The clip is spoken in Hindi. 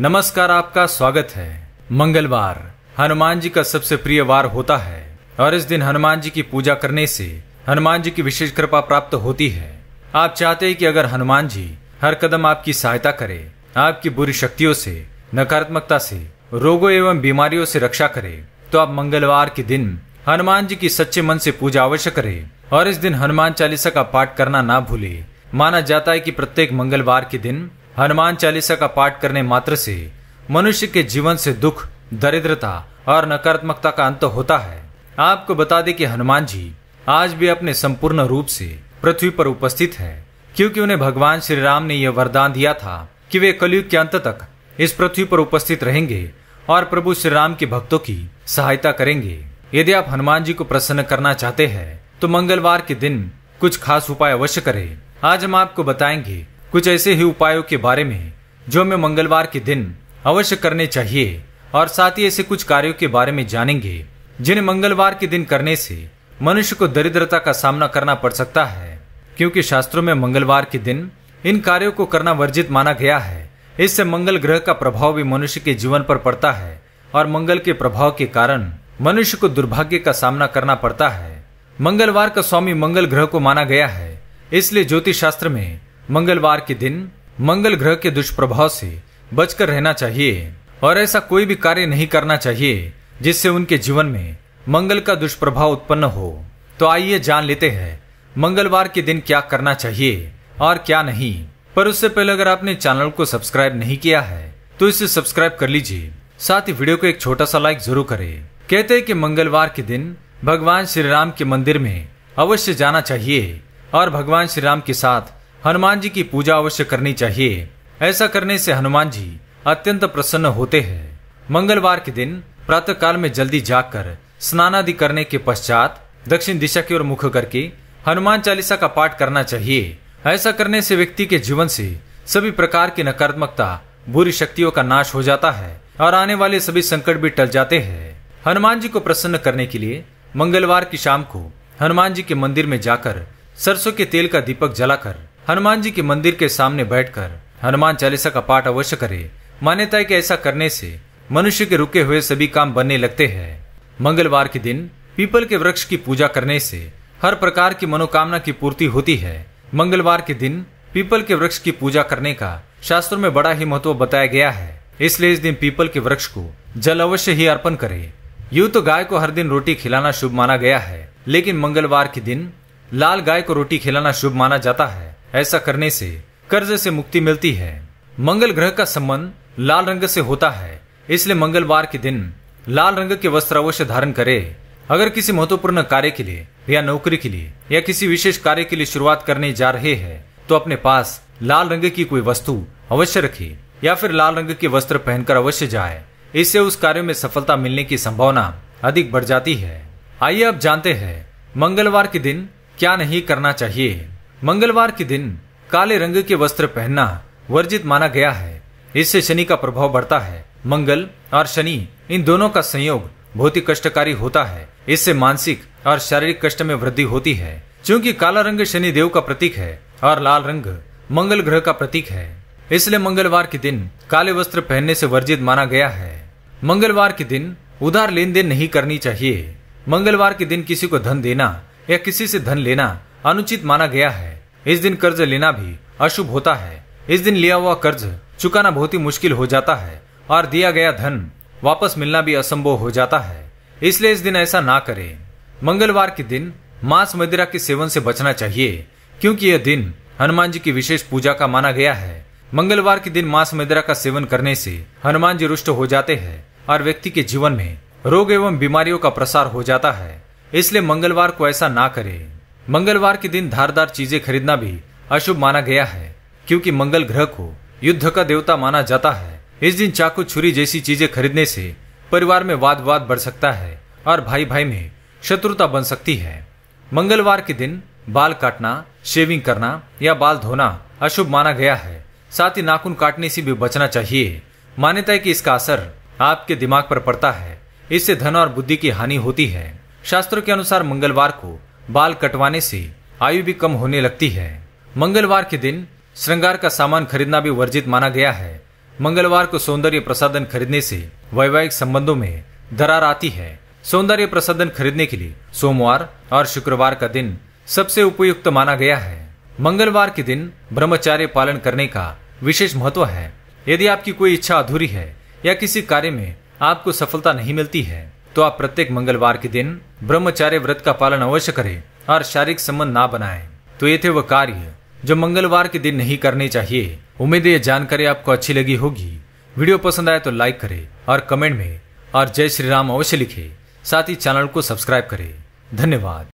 नमस्कार आपका स्वागत है मंगलवार हनुमान जी का सबसे प्रिय वार होता है और इस दिन हनुमान जी की पूजा करने से हनुमान जी की विशेष कृपा प्राप्त होती है आप चाहते हैं कि अगर हनुमान जी हर कदम आपकी सहायता करे आपकी बुरी शक्तियों से नकारात्मकता से रोगों एवं बीमारियों से रक्षा करे तो आप मंगलवार के दिन हनुमान जी की सच्चे मन से पूजा अवश्य करें और इस दिन हनुमान चालीसा का पाठ करना ना भूले माना जाता है कि प्रत्येक मंगलवार के दिन हनुमान चालीसा का पाठ करने मात्र से मनुष्य के जीवन से दुख दरिद्रता और नकारात्मकता का अंत होता है आपको बता दें कि हनुमान जी आज भी अपने संपूर्ण रूप से पृथ्वी पर उपस्थित है क्योंकि उन्हें भगवान श्री राम ने यह वरदान दिया था कि वे कलयुग के अंत तक इस पृथ्वी पर उपस्थित रहेंगे और प्रभु श्री राम के भक्तों की सहायता करेंगे यदि आप हनुमान जी को प्रसन्न करना चाहते हैं तो मंगलवार के दिन कुछ खास उपाय अवश्य करें आज हम आपको बताएंगे कुछ ऐसे ही उपायों के बारे में जो हमें मंगलवार के दिन अवश्य करने चाहिए और साथ ही ऐसे कुछ कार्यों के बारे में जानेंगे जिन्हें मंगलवार के दिन करने से मनुष्य को दरिद्रता का सामना करना पड़ सकता है क्योंकि शास्त्रों में मंगलवार के दिन इन कार्यों को करना वर्जित माना गया है इससे मंगल ग्रह का प्रभाव भी मनुष्य के जीवन पर पड़ता है और मंगल के प्रभाव के कारण मनुष्य को दुर्भाग्य का सामना करना पड़ता है मंगलवार का स्वामी मंगल ग्रह को माना गया है इसलिए ज्योतिष शास्त्र में मंगलवार के दिन मंगल ग्रह के दुष्प्रभाव से बचकर रहना चाहिए और ऐसा कोई भी कार्य नहीं करना चाहिए जिससे उनके जीवन में मंगल का दुष्प्रभाव उत्पन्न हो तो आइए जान लेते हैं मंगलवार के दिन क्या करना चाहिए और क्या नहीं पर उससे पहले अगर आपने चैनल को सब्सक्राइब नहीं किया है तो इसे सब्सक्राइब कर लीजिए साथ ही वीडियो को एक छोटा सा लाइक जरूर करें कहते हैं कि मंगलवार के दिन भगवान श्री राम के मंदिर में अवश्य जाना चाहिए और भगवान श्री राम के साथ हनुमान जी की पूजा अवश्य करनी चाहिए ऐसा करने से हनुमान जी अत्यंत प्रसन्न होते हैं मंगलवार के दिन प्रातः काल में जल्दी जाकर स्नान आदि करने के पश्चात दक्षिण दिशा की ओर मुख करके हनुमान चालीसा का पाठ करना चाहिए ऐसा करने से व्यक्ति के जीवन से सभी प्रकार की नकारात्मकता बुरी शक्तियों का नाश हो जाता है और आने वाले सभी संकट भी टल जाते हैं हनुमान जी को प्रसन्न करने के लिए मंगलवार की शाम को हनुमान जी के मंदिर में जाकर सरसों के तेल का दीपक जलाकर हनुमान जी के मंदिर के सामने बैठकर हनुमान चालीसा का पाठ अवश्य करे मान्यता है कि ऐसा करने से मनुष्य के रुके हुए सभी काम बनने लगते हैं मंगलवार के दिन पीपल के वृक्ष की पूजा करने से हर प्रकार की मनोकामना की पूर्ति होती है मंगलवार के दिन पीपल के वृक्ष की पूजा करने का शास्त्रों में बड़ा ही महत्व बताया गया है इसलिए इस दिन पीपल के वृक्ष को जल अवश्य ही अर्पण करे यूं तो गाय को हर दिन रोटी खिलाना शुभ माना गया है लेकिन मंगलवार के दिन लाल गाय को रोटी खिलाना शुभ माना जाता है ऐसा करने से कर्ज से मुक्ति मिलती है मंगल ग्रह का संबंध लाल रंग से होता है इसलिए मंगलवार के दिन लाल रंग के वस्त्र अवश्य धारण करे अगर किसी महत्वपूर्ण कार्य के लिए या नौकरी के लिए या किसी विशेष कार्य के लिए शुरुआत करने जा रहे हैं तो अपने पास लाल रंग की कोई वस्तु अवश्य रखे या फिर लाल रंग के वस्त्र पहनकर अवश्य जाए इससे उस कार्य में सफलता मिलने की संभावना अधिक बढ़ जाती है आइए अब जानते हैं मंगलवार के दिन क्या नहीं करना चाहिए मंगलवार के दिन काले रंग के वस्त्र पहनना वर्जित माना गया है इससे शनि का प्रभाव बढ़ता है मंगल और शनि इन दोनों का संयोग बहुत ही कष्टकारी होता है इससे मानसिक और शारीरिक कष्ट में वृद्धि होती है क्योंकि काला रंग शनि देव का प्रतीक है और लाल रंग मंगल ग्रह का प्रतीक है इसलिए मंगलवार के दिन काले वस्त्र पहनने से वर्जित माना गया है मंगलवार के दिन उधार लेन देन नहीं करनी चाहिए मंगलवार के दिन किसी को धन देना या किसी से धन लेना अनुचित माना गया है इस दिन कर्ज लेना भी अशुभ होता है इस दिन लिया हुआ कर्ज चुकाना बहुत ही मुश्किल हो जाता है और दिया गया धन वापस मिलना भी असंभव हो जाता है इसलिए इस दिन ऐसा ना करें मंगलवार के दिन मांस मदिरा के सेवन से बचना चाहिए क्योंकि यह दिन हनुमान जी की विशेष पूजा का माना गया है मंगलवार के दिन मांस मदिरा का सेवन करने से हनुमान जी रुष्ट हो जाते हैं और व्यक्ति के जीवन में रोग एवं बीमारियों का प्रसार हो जाता है इसलिए मंगलवार को ऐसा ना करें मंगलवार के दिन धारदार चीजें खरीदना भी अशुभ माना गया है क्योंकि मंगल ग्रह को युद्ध का देवता माना जाता है इस दिन चाकू छुरी जैसी चीजें खरीदने से परिवार में वाद विवाद बढ़ सकता है और भाई भाई में शत्रुता बन सकती है मंगलवार के दिन बाल काटना शेविंग करना या बाल धोना अशुभ माना गया है साथ ही नाखून काटने से भी बचना चाहिए मान्यता है कि इसका असर आपके दिमाग पर पड़ता है इससे धन और बुद्धि की हानि होती है शास्त्रों के अनुसार मंगलवार को बाल कटवाने से आयु भी कम होने लगती है मंगलवार के दिन श्रृंगार का सामान खरीदना भी वर्जित माना गया है मंगलवार को सौंदर्य प्रसादन खरीदने से वैवाहिक संबंधों में दरार आती है सौंदर्य प्रसादन खरीदने के लिए सोमवार और शुक्रवार का दिन सबसे उपयुक्त माना गया है मंगलवार के दिन ब्रह्मचार्य पालन करने का विशेष महत्व है यदि आपकी कोई इच्छा अधूरी है या किसी कार्य में आपको सफलता नहीं मिलती है तो आप प्रत्येक मंगलवार के दिन ब्रह्मचार्य व्रत का पालन अवश्य करें और शारीरिक संबंध ना बनाए तो ये थे वह कार्य जो मंगलवार के दिन नहीं करने चाहिए उम्मीद ये जानकारी आपको अच्छी लगी होगी वीडियो पसंद आए तो लाइक करे और कमेंट में और जय श्री राम अवश्य लिखे साथ ही चैनल को सब्सक्राइब करे धन्यवाद